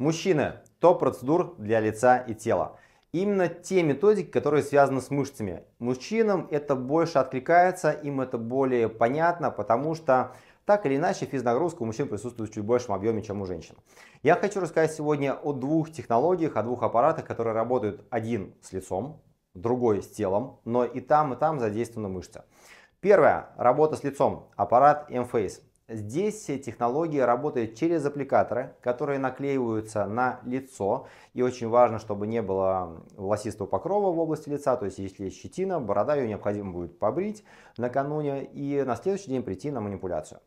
Мужчины. Топ процедур для лица и тела. Именно те методики, которые связаны с мышцами. Мужчинам это больше откликается, им это более понятно, потому что так или иначе физнагрузка у мужчин присутствует в чуть большем объеме, чем у женщин. Я хочу рассказать сегодня о двух технологиях, о двух аппаратах, которые работают один с лицом, другой с телом, но и там, и там задействованы мышцы. Первая Работа с лицом. Аппарат M-Face. Здесь технология работает через аппликаторы, которые наклеиваются на лицо. И очень важно, чтобы не было волосистого покрова в области лица. То есть, если есть щетина, борода, ее необходимо будет побрить накануне и на следующий день прийти на манипуляцию.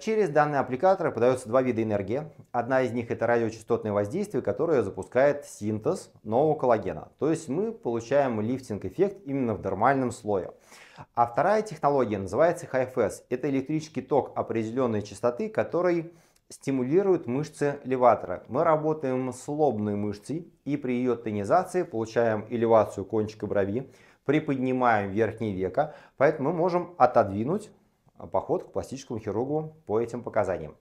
Через данные аппликаторы подаются два вида энергии. Одна из них это радиочастотное воздействие, которое запускает синтез нового коллагена. То есть мы получаем лифтинг-эффект именно в нормальном слое. А вторая технология называется HFS. Это электрический ток определенной частоты, который стимулирует мышцы элеватора. Мы работаем с лобной мышцей и при ее тонизации получаем элевацию кончика брови, приподнимаем верхнее веко, поэтому мы можем отодвинуть поход к пластическому хирургу по этим показаниям.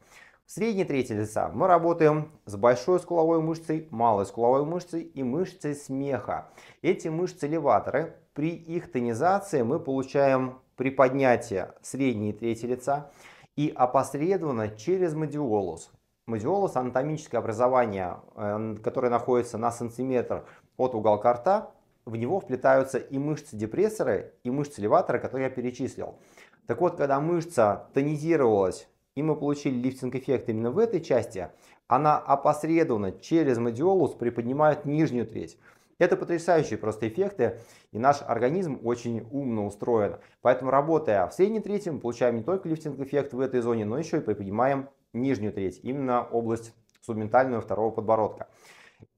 В средней трети лица мы работаем с большой скуловой мышцей, малой скуловой мышцей и мышцей смеха. Эти мышцы-леваторы, при их тонизации мы получаем приподнятие средней трети лица и опосредованно через мадиолус. Мадиолус – анатомическое образование, эм, которое находится на сантиметр от уголка рта. В него вплетаются и мышцы-депрессоры, и мышцы-леваторы, которые я перечислил. Так вот, когда мышца тонизировалась, и мы получили лифтинг-эффект именно в этой части, она опосредованно через мадиолус приподнимает нижнюю треть. Это потрясающие просто эффекты, и наш организм очень умно устроен. Поэтому, работая в средней трети, мы получаем не только лифтинг-эффект в этой зоне, но еще и приподнимаем нижнюю треть, именно область субментальную второго подбородка.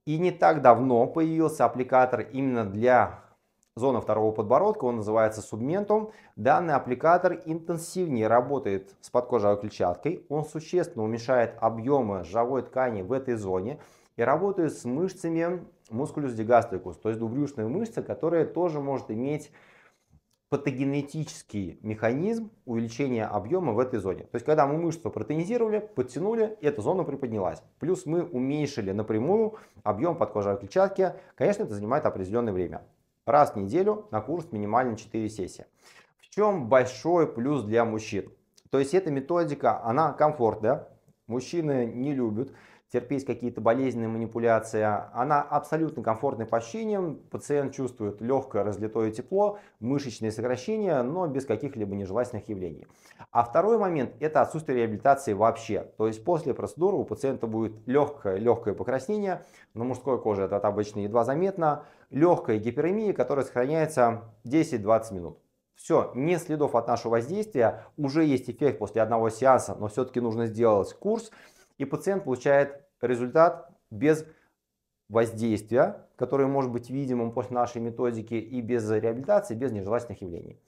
И не так давно появился аппликатор именно для Зона второго подбородка, он называется субментум. Данный аппликатор интенсивнее работает с подкожевой клетчаткой. Он существенно уменьшает объемы жировой ткани в этой зоне и работает с мышцами мускулюс дегастрикус, то есть двубрюшные мышцы, которые тоже может иметь патогенетический механизм увеличения объема в этой зоне. То есть, когда мы мышцу протонизировали, подтянули, эта зона приподнялась. Плюс мы уменьшили напрямую объем подкожевой клетчатки. Конечно, это занимает определенное время раз в неделю на курс минимально 4 сессии. В чем большой плюс для мужчин? То есть эта методика, она комфортная, мужчины не любят терпеть какие-то болезненные манипуляции. Она абсолютно комфортна по ощущениям, пациент чувствует легкое разлитое тепло, мышечные сокращения, но без каких-либо нежелательных явлений. А второй момент – это отсутствие реабилитации вообще. То есть после процедуры у пациента будет легкое-легкое покраснение, на мужской коже это обычно едва заметно, легкая гиперемия, которая сохраняется 10-20 минут. Все, нет следов от нашего воздействия, уже есть эффект после одного сеанса, но все-таки нужно сделать курс, и пациент получает результат без воздействия, которое может быть видимым после нашей методики и без реабилитации, без нежелательных явлений.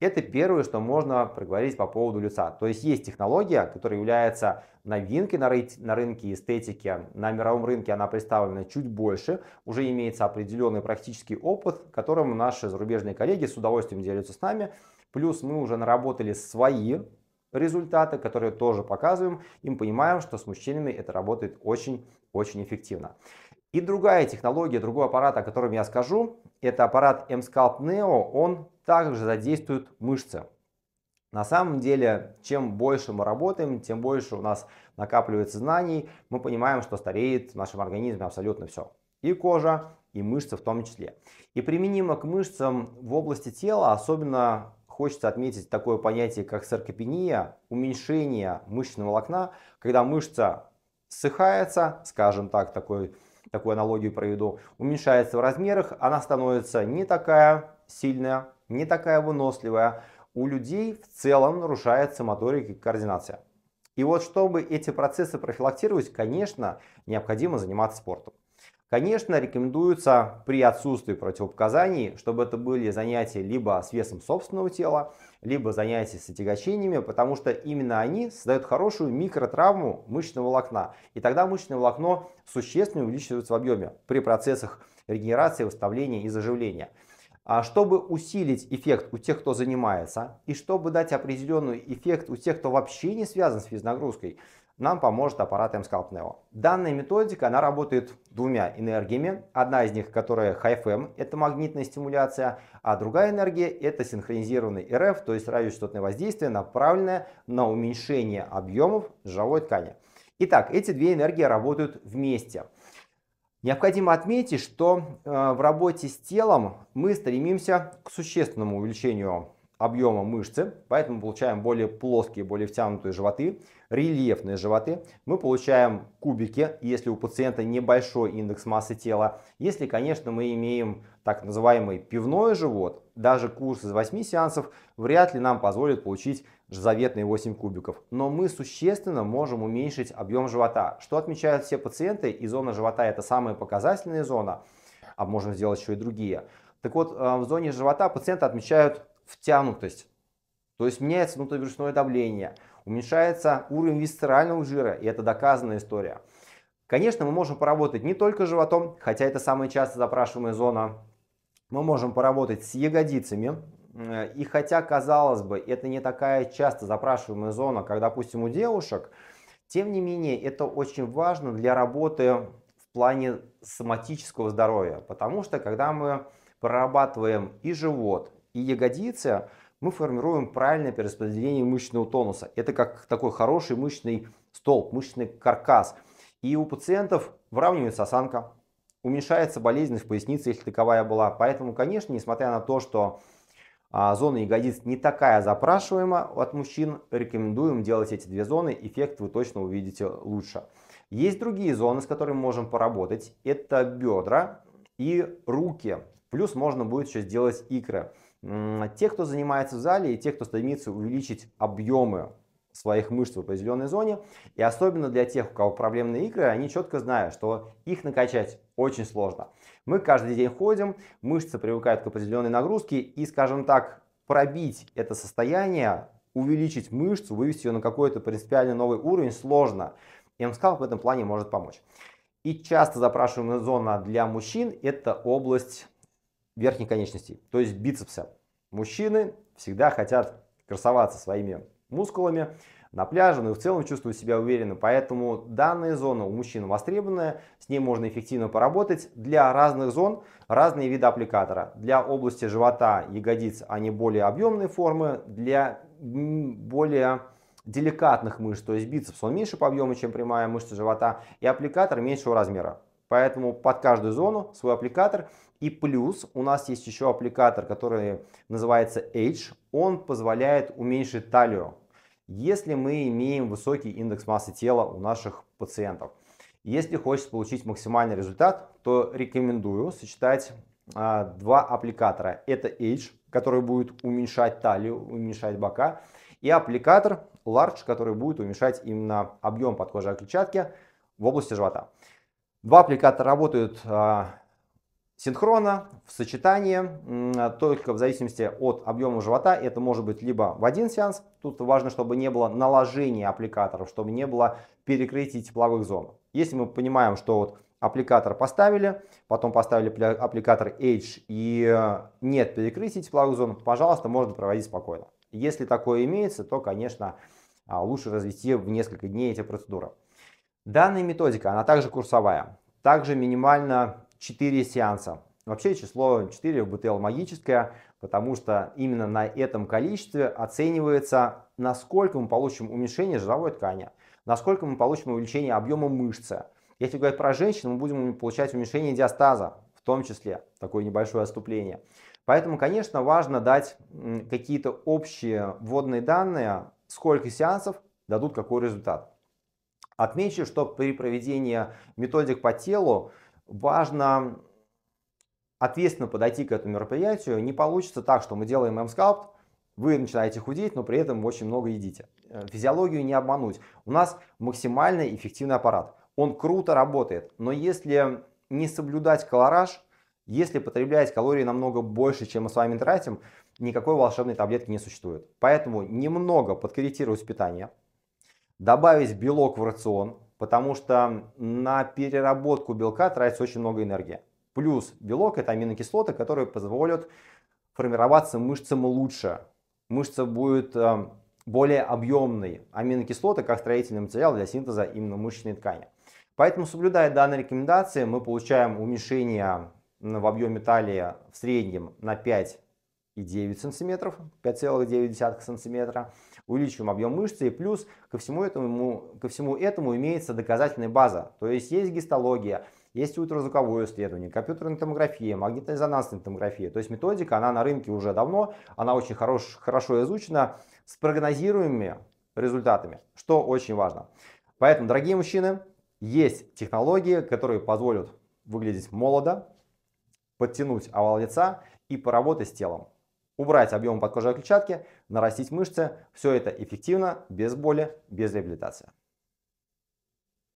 Это первое, что можно проговорить по поводу лица. То есть есть технология, которая является новинкой на, ры- на рынке эстетики. На мировом рынке она представлена чуть больше. Уже имеется определенный практический опыт, которым наши зарубежные коллеги с удовольствием делятся с нами. Плюс мы уже наработали свои результаты, которые тоже показываем, и мы понимаем, что с мужчинами это работает очень-очень эффективно. И другая технология, другой аппарат, о котором я скажу, это аппарат M-Scalp Neo, он также задействует мышцы. На самом деле, чем больше мы работаем, тем больше у нас накапливается знаний, мы понимаем, что стареет в нашем организме абсолютно все. И кожа, и мышцы в том числе. И применимо к мышцам в области тела, особенно хочется отметить такое понятие, как саркопения, уменьшение мышечного волокна, когда мышца ссыхается, скажем так, такой, такую аналогию проведу, уменьшается в размерах, она становится не такая сильная, не такая выносливая. У людей в целом нарушается моторика и координация. И вот чтобы эти процессы профилактировать, конечно, необходимо заниматься спортом. Конечно, рекомендуется при отсутствии противопоказаний, чтобы это были занятия либо с весом собственного тела, либо занятия с отягощениями, потому что именно они создают хорошую микротравму мышечного волокна. И тогда мышечное волокно существенно увеличивается в объеме при процессах регенерации, восстановления и заживления. А чтобы усилить эффект у тех, кто занимается, и чтобы дать определенный эффект у тех, кто вообще не связан с физнагрузкой, нам поможет аппарат M-Scalp Neo. Данная методика, она работает двумя энергиями. Одна из них, которая HFM, это магнитная стимуляция, а другая энергия это синхронизированный RF, то есть радиочастотное воздействие, направленное на уменьшение объемов жировой ткани. Итак, эти две энергии работают вместе. Необходимо отметить, что э, в работе с телом мы стремимся к существенному увеличению объема мышцы, поэтому получаем более плоские, более втянутые животы, рельефные животы. Мы получаем кубики, если у пациента небольшой индекс массы тела. Если, конечно, мы имеем так называемый пивной живот, даже курс из 8 сеансов вряд ли нам позволит получить заветные 8 кубиков. Но мы существенно можем уменьшить объем живота. Что отмечают все пациенты, и зона живота это самая показательная зона, а можем сделать еще и другие. Так вот, э, в зоне живота пациенты отмечают втянутость. То есть меняется внутривирусное давление, уменьшается уровень висцерального жира, и это доказанная история. Конечно, мы можем поработать не только животом, хотя это самая часто запрашиваемая зона. Мы можем поработать с ягодицами. Э, и хотя, казалось бы, это не такая часто запрашиваемая зона, как, допустим, у девушек, тем не менее, это очень важно для работы в плане соматического здоровья. Потому что, когда мы прорабатываем и живот, и ягодицы, мы формируем правильное перераспределение мышечного тонуса. Это как такой хороший мышечный столб, мышечный каркас. И у пациентов выравнивается осанка, уменьшается болезненность в пояснице, если таковая была. Поэтому, конечно, несмотря на то, что а, зона ягодиц не такая запрашиваема от мужчин, рекомендуем делать эти две зоны, эффект вы точно увидите лучше. Есть другие зоны, с которыми можем поработать. Это бедра и руки. Плюс можно будет еще сделать икры. А те, кто занимается в зале и те, кто стремится увеличить объемы своих мышц в определенной зоне. И особенно для тех, у кого проблемные икры, они четко знают, что их накачать очень сложно. Мы каждый день ходим, мышцы привыкают к определенной нагрузке и, скажем так, пробить это состояние, увеличить мышцу, вывести ее на какой-то принципиально новый уровень сложно. И МСКАЛ в этом плане может помочь. И часто запрашиваемая зона для мужчин – это область верхней конечности. то есть бицепса. Мужчины всегда хотят красоваться своими мускулами на пляже, но и в целом чувствуют себя уверенно. Поэтому данная зона у мужчин востребованная, с ней можно эффективно поработать. Для разных зон разные виды аппликатора. Для области живота, ягодиц они более объемные формы, для более деликатных мышц, то есть бицепс, он меньше по объему, чем прямая мышца живота, и аппликатор меньшего размера. Поэтому под каждую зону свой аппликатор. И плюс у нас есть еще аппликатор, который называется Edge. Он позволяет уменьшить талию, если мы имеем высокий индекс массы тела у наших пациентов. Если хочется получить максимальный результат, то рекомендую сочетать а, два аппликатора. Это Edge, который будет уменьшать талию, уменьшать бока, и аппликатор Large, который будет уменьшать именно объем подкожной клетчатки в области живота. Два аппликатора работают а, синхронно, в сочетании, только в зависимости от объема живота. Это может быть либо в один сеанс, тут важно, чтобы не было наложения аппликаторов, чтобы не было перекрытий тепловых зон. Если мы понимаем, что вот аппликатор поставили, потом поставили аппликатор H и э, нет перекрытий тепловых зон, пожалуйста, можно проводить спокойно. Если такое имеется, то, конечно, а, лучше развести в несколько дней эти процедуры. Данная методика, она также курсовая, также минимально 4 сеанса. Вообще число 4 в БТЛ магическое, потому что именно на этом количестве оценивается, насколько мы получим уменьшение жировой ткани, насколько мы получим увеличение объема мышцы. Если говорить про женщин, мы будем получать уменьшение диастаза, в том числе, такое небольшое отступление. Поэтому, конечно, важно дать какие-то общие вводные данные, сколько сеансов дадут какой результат. Отмечу, что при проведении методик по телу важно ответственно подойти к этому мероприятию. Не получится так, что мы делаем M-скалпт, вы начинаете худеть, но при этом очень много едите. Э, физиологию не обмануть. У нас максимально эффективный аппарат. Он круто работает, но если не соблюдать колораж, если потреблять калории намного больше, чем мы с вами тратим, никакой волшебной таблетки не существует. Поэтому немного подкорректировать питание – добавить белок в рацион, потому что на переработку белка тратится очень много энергии. Плюс белок – это аминокислоты, которые позволят формироваться мышцам лучше. Мышца будет э, более объемной. Аминокислоты как строительный материал для синтеза именно мышечной ткани. Поэтому, соблюдая данные рекомендации, мы получаем уменьшение в объеме талии в среднем на 5 5,9 см, 5,9 см. Увеличиваем объем мышцы и плюс ко всему, этому, ко всему этому имеется доказательная база. То есть есть гистология, есть ультразвуковое исследование, компьютерная томография, магнитно-резонансная томография. То есть методика, она на рынке уже давно, она очень хорош, хорошо изучена с прогнозируемыми результатами, что очень важно. Поэтому, дорогие мужчины, есть технологии, которые позволят выглядеть молодо, подтянуть овал лица и поработать с телом убрать объем подкожной клетчатки, нарастить мышцы. Все это эффективно, без боли, без реабилитации.